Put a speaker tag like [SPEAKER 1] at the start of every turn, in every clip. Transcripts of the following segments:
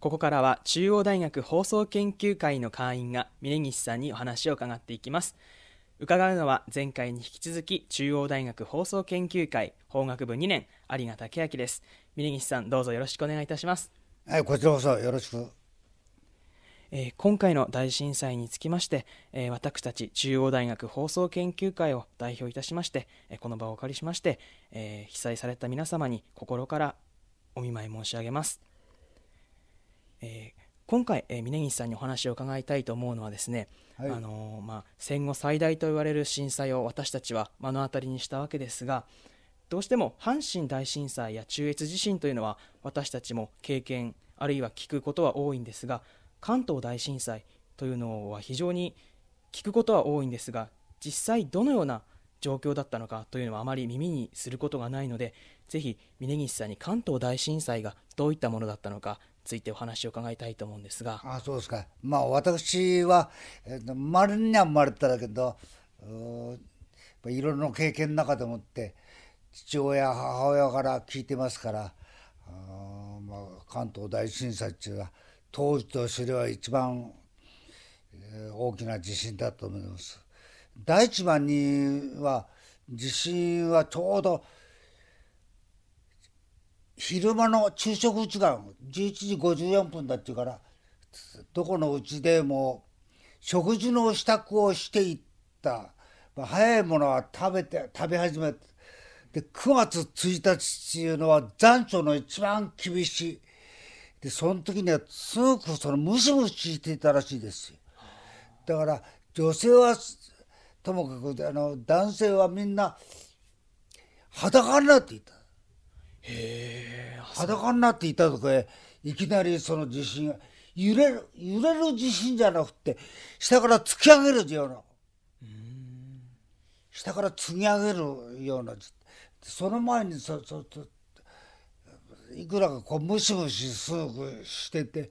[SPEAKER 1] ここからは中央大学放送研究会の会員が峯岸さんにお話を伺っていきます伺うのは前回に引き続き中央大学放送研究会法学部2年有賀武明です峯岸さんどうぞよろしくお願いいたします
[SPEAKER 2] はいこちらこそよろしく
[SPEAKER 1] えー、今回の大震災につきまして、えー、私たち中央大学放送研究会を代表いたしまして、えー、この場をお借りしまして、え被災された皆様に心からお見舞い申し上げますえー、今回、えー、峯岸さんにお話を伺いたいと思うのはですね、はい、あのー、まあ、戦後最大と言われる震災を私たちは目の当たりにしたわけですがどうしても阪神大震災や中越地震というのは私たちも経験あるいは聞くことは多いんですが関東大震災というのは非常に聞くことは多いんですが実際どのような状況だったのかというのはあまり耳にすることがないのでぜひ峯岸さんに関東大震災がどういったものだったのかついてお話を伺いたいと思うんですがあそうですか
[SPEAKER 2] まあ私は生まれには生まれただけどいろいろな経験の中でもって父親母親から聞いてますからあ、まあ、関東大震災っていうのは当時としては一番大きな地震だと思います。第一番には地震はちょうど昼間の昼食時間11時54分だっていうからどこのうちでも食事の支度をしていった、まあ、早いものは食べて食べ始めてで9月1日っていうのは残暑の一番厳しいでその時にはすごくそのムシムシしていたらしいですだから女性はともかくあの男性はみんな裸になっていた。へえ裸になっていたとかいきなりその地震が揺れる揺れる地震じゃなくて下から突き上げるような下から突き上げるようなその前にそそそいくらかこうムシムシすぐしてて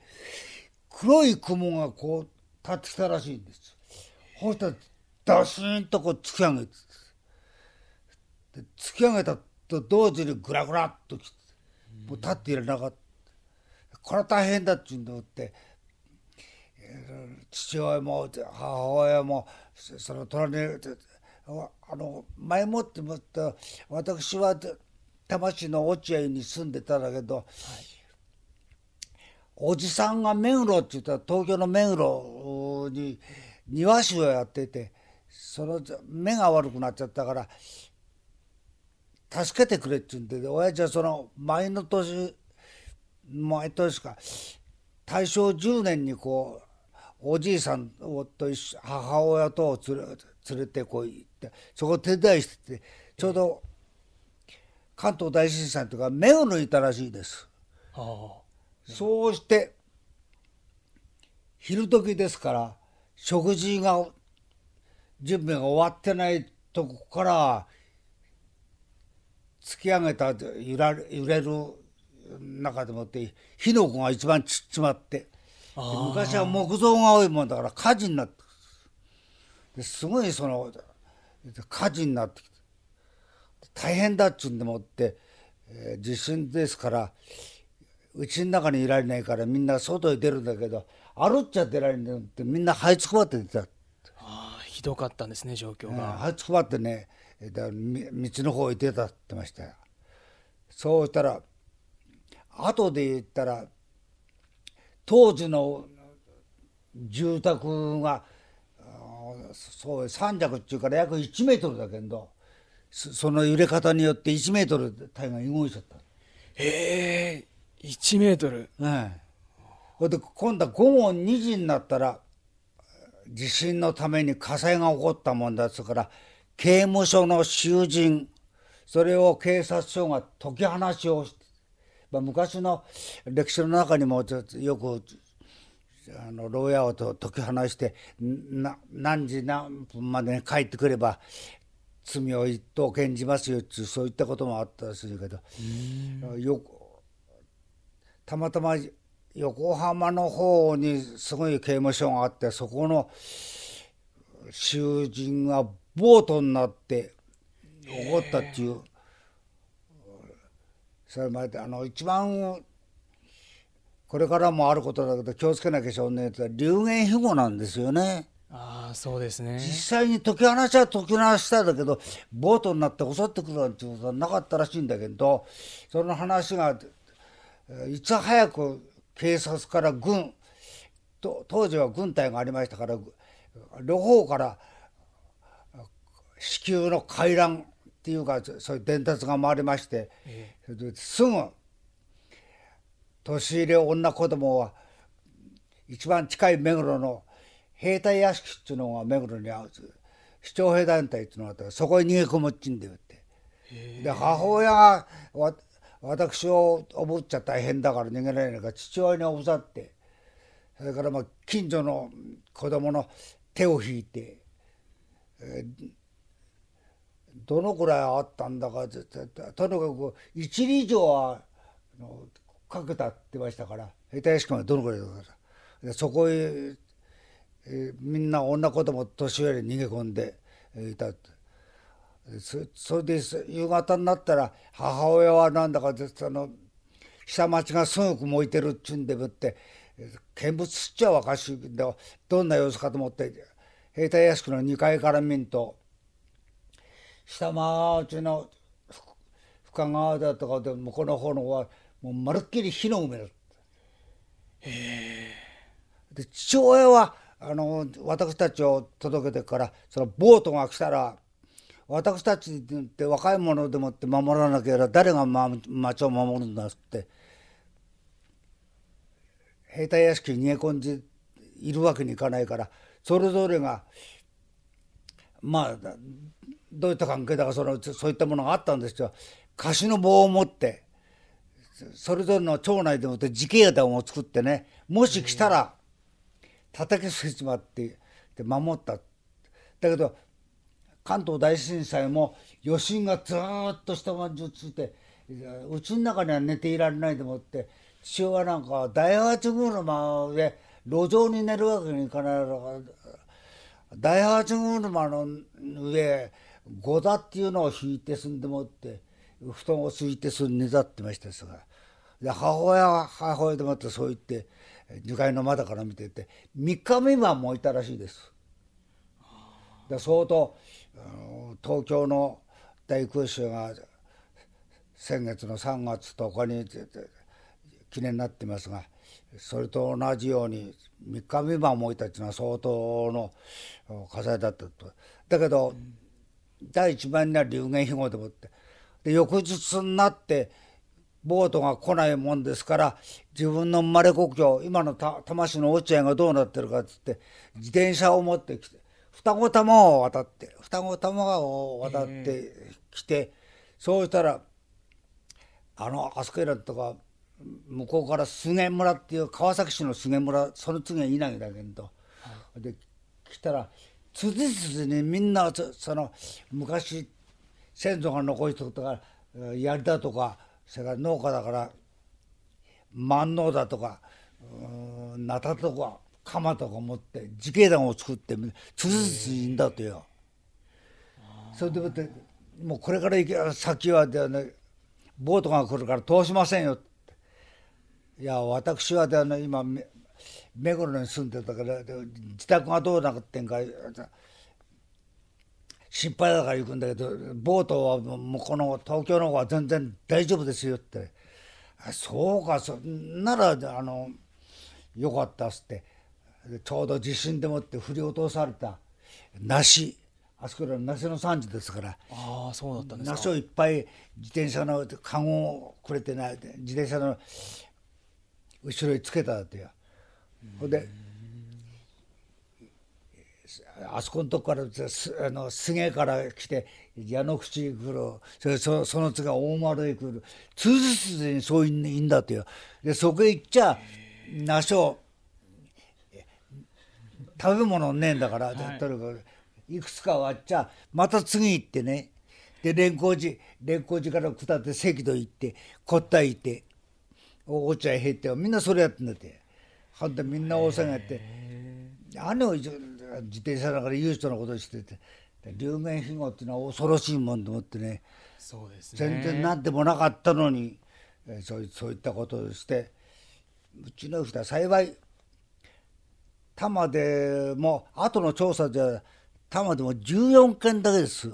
[SPEAKER 2] 黒い雲がこう立ってきたらしいんです。ほしたらダシンとこう突き上げて突き上げたと同時にグラグラっときてもう立っていらなかった。これは大変だって言うんでって父親も母親もその隣にあの前もってもって私は多摩市の落合に住んでたんだけど、はい、おじさんが目黒って言ったら東京の目黒に庭師をやっててその目が悪くなっちゃったから助けてくれって言うんで、ね、親父はその前の年毎年か大正10年にこうおじいさんをと母親とを連れ連れてこいってそこ手伝いしててちょうど関東大震災とか目を抜いたらしいです。はあ、そうして昼時ですから食事が準備が終わってないとこから突き上げた揺ら揺れる中でもって火の粉が一番散っちまって昔は木造が多いもんだから火事になってですごいその火事になってきて大変だっちゅうんでもって、えー、地震ですからうちの中にいられないからみんな外へ出るんだけど歩っちゃ出られないってみんな這いつくばって出た。ひどかったんですね状況が。這いつくばってねだ道の方へ出たってましたよ。そうしたら後で言ったら当時の住宅がそう3尺っていうから約1メートルだけどその揺れ方によって1メートル体が動いちゃった。へえ1メートル。はい、で今度は午後2時になったら地震のために火災が起こったもんだっつうから刑務所の囚人それを警察署が解き放しをして、まあ、昔の歴史の中にもよくあの牢屋をと解き放して何時何分までに帰ってくれば罪を一等検じますよってそういったこともあったらしいけどよたまたま横浜の方にすごい刑務所があってそこの囚人がボートになって怒ったっていう、それまであの一番これからもあることだけど気をつけなきゃしょうねって流言飛語なんですよね。
[SPEAKER 1] ああそうですね
[SPEAKER 2] 実際に解き放ちは解き放したんだけどボートになって襲ってくるなんていうことはなかったらしいんだけどその話がいつ早く警察から軍と当時は軍隊がありましたから両方から子宮の回覧っていうかそういう伝達が回りまして、ええ、すぐ年入れ女子供は一番近い目黒の兵隊屋敷っていうのが目黒にある市長兵団体っていうのがあったらそこへ逃げ込むっちんで言って、え、で母親がわ私をおぶっちゃ大変だから逃げられないから父親におぶさってそれからまあ近所の子供の手を引いて。えーどのくらいあったんだかとにかく1里以上はかけたって言いましたから平手屋敷までどのくらいだったそこへ、えみんな女子供年寄り逃げ込んでいたそそれで夕方になったら母親はなんだかその下町がすごく燃えてるっちゅうんでぶって見物っちゃ若しいけどどんな様子かと思って兵隊屋敷の2階から見んと。下町の深川だとかでもこの方の方はもうまるっきり火の海だで父親はあの私たちを届けてからそのボートが来たら私たちって若い者でもって守らなければ誰が、ま、町を守るんだって兵隊屋敷に逃げ込んでいるわけにいかないからそれぞれがまあどういった関係だかそのそういったものがあったんですけど貸しの棒を持ってそれぞれの町内でもって自警団を作ってねもし来たら叩きつけちまってで守っただけど関東大震災も余震がずっと下まんじゅうついてうちの中には寝ていられないと思って父親なんかは大八車で路上に寝るわけにいかないから大八車の上五座っていうのを引いて住んでもって布団を敷いて住んでたってましたですがで母親は母親でもってそう言って2階の窓から見てて3日未満もいたらしいです。で相当東京の大空襲が先月の3月10日に記念になってますがそれと同じように3日未満もいたっていうのは相当の火災だったと。だけど、うん第一番には流言飛語でもってで翌日になってボートが来ないもんですから自分の生まれ故郷今の多摩市の落合がどうなってるかっつって自転車を持ってきて双子玉を渡って双子玉を渡ってきて、そうしたらあのあそこらとか向こうから菅村っていう川崎市の菅村その次は稲城だけど、はい、で来たら次々にみんなその昔先祖が残したこたから槍だとかそれから農家だから万能だとかなたとか鎌とか持って自警団を作って次々にんだとよ。それでもってもうこれから行け先はではねボートが来るから通しませんよいや私はではね今目黒に住んでたから自宅がどうなってんか心配だから行くんだけどボートはもうこの東京の方は全然大丈夫ですよって「そうかそならあのよかった」っつってちょうど地震でもって振り落とされた梨あそこら梨の産地ですからあそうだった梨をいっぱい自転車の籠をくれてな自転車の後ろにつけたってよ。ほんであそこのとこからあの菅から来て矢の口来るそそその次が大丸へ来る通ずつにそういうんだってよでそこへ行っちゃ那所食べ物ねえんだから、はい、かくいくつか割っちゃまた次行ってねで蓮光寺蓮光寺から下って赤道行ってこった行ってお茶入ってみんなそれやってんだって。ほんでみんな大騒ぎってあの自転車だから言う人のことしてて流言飛語っていうのは恐ろしいもんと思ってね
[SPEAKER 1] そうです、ね、全然何で
[SPEAKER 2] もなかったのにそうそういったことをしてうちの人は幸い多摩でも後の調査では多摩でも14件だけです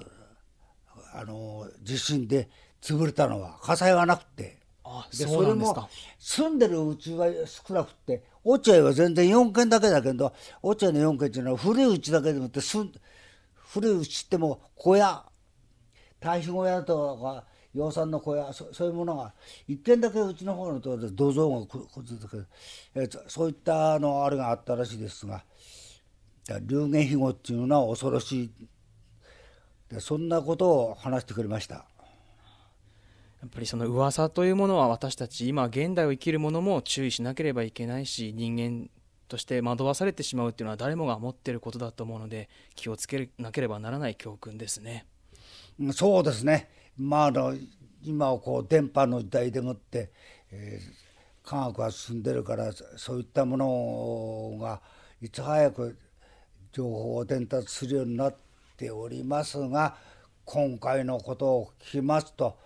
[SPEAKER 2] あの地震で潰れたのは火災はなくて。
[SPEAKER 1] あでそれも
[SPEAKER 2] 住んでるうちは少なくて落合は全然4軒だけだけど落合の4軒っていうのは古いうちだけでもって住ん古いうちっても小屋堆肥小屋とか養蚕の小屋そういうものが一軒だけうちの方のところで土蔵がこれてくえそういったのあれがあったらしいですが流言飛語っていうのは恐ろしいでそんなことを話してくれました。
[SPEAKER 1] やっぱりその噂というものは私たち今現代を生きるものも注意しなければいけないし人間として惑わされてしまうっていうのは誰もが持ってることだと思うので気をつけなければならない教訓です
[SPEAKER 2] ね。そうですね、まあ、あの今はこう電波の時代でもって、えー、科学が進んでるからそういったものがいつ早く情報を伝達するようになっておりますが今回のことを聞きますと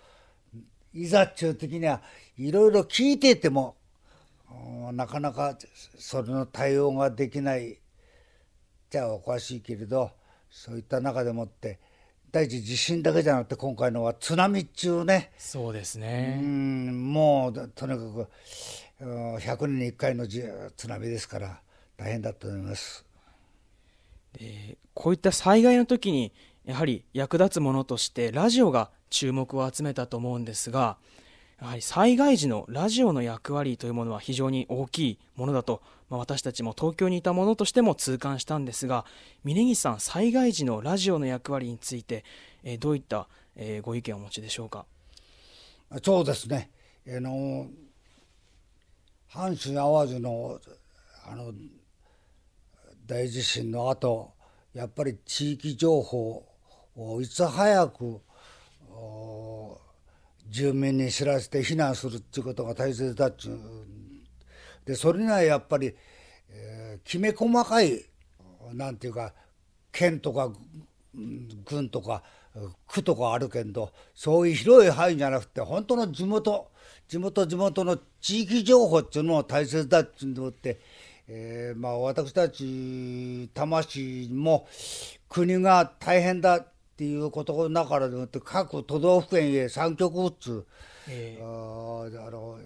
[SPEAKER 2] いざっちゅう時にはいろいろ聞いててもなかなかそれの対応ができないじゃあおかしいけれどそういった中でもって第一地震だけじゃなくて今回のは津波っちゅうね
[SPEAKER 1] そうですね
[SPEAKER 2] うもうとにかく100年に1回の津波ですから大変だと思います。
[SPEAKER 1] でこういった災害の時にやはり役立つものとしてラジオが注目を集めたと思うんですがやはり災害時のラジオの役割というものは非常に大きいものだと、まあ、私たちも東京にいたものとしても痛感したんですが峯岸さん災害時のラジオの役割について、えどういった、えご意見をお持ちでしょうか。そうですね、あの
[SPEAKER 2] 阪神・淡路のあの大地震の後やっぱり地域情報をいつ早く住民に知らせて避難するっていうことが大切だっちゅうでそれにはやっぱり、えー、きめ細かいなんていうか県とか軍とか区とかあるけんどそういう広い範囲じゃなくて本当の地元地元地元の地域情報っていうのも大切だっていうのって、えー、まあ私たち魂も国が大変だっていうことの中でもって各都道府県へ3局打つ、えー、ああの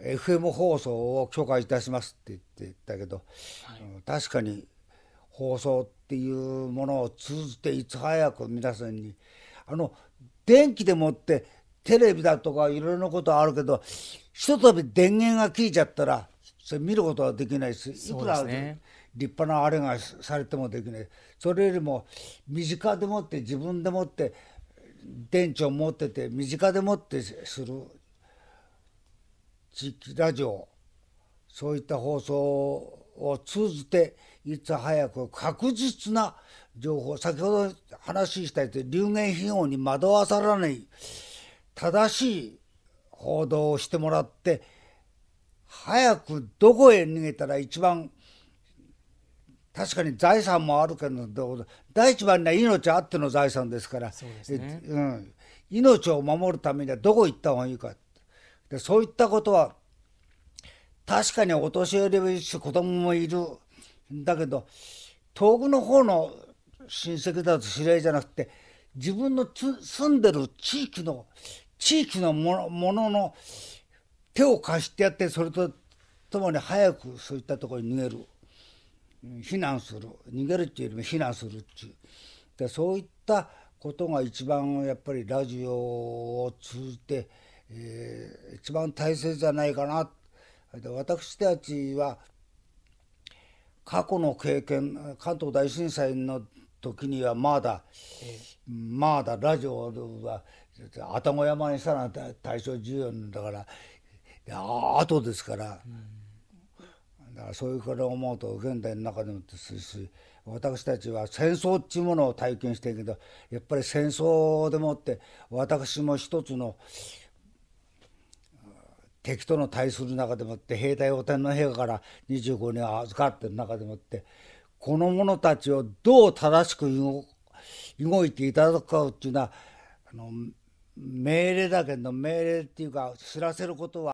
[SPEAKER 2] FM 放送を許可いたしますって言ってたけど、はい、確かに放送っていうものを通じていつ早く皆さんにあの電気でもってテレビだとかいろいろなことあるけどひとたび電源が切いちゃったらそれ見ることはできないしいくら、ね、立派なあれがされてもできないそれよりも身近でもって自分でもって電池を持ってて身近でもってする地域ラジオそういった放送を通じていつ早く確実な情報先ほど話したように流言費用に惑わされない正しい報道をしてもらって早くどこへ逃げたら一番確かに財産もあるけど第一番には命あっての財産ですからう、ね、うん、命を守るためにはどこ行った方がいいかでそういったことは確かにお年寄りもいるし子供もいるだけど遠くの方の親戚だと知り合いじゃなくて自分の住んでる地域の地域のものの手を貸してやってそれとともに早くそういったところに逃げる。避難する逃げるっていうよりも避難するっていうでそういったことが一番やっぱりラジオを通じて、えー、一番大切じゃないかなで私たちは過去の経験関東大震災の時にはまだ、えまだラジオは愛宕山にしたら大正14年だから後ですから。うんだからそういうこと思うと現代の中でもすし私たちは戦争っちゅうものを体験してるけどやっぱり戦争でもって私も一つの敵との対する中でもって兵隊お天皇陛下から25年預かってる中でもってこの者たちをどう正しく動いていただくかっていうのはあの命令だけど命令っていうか知らせることは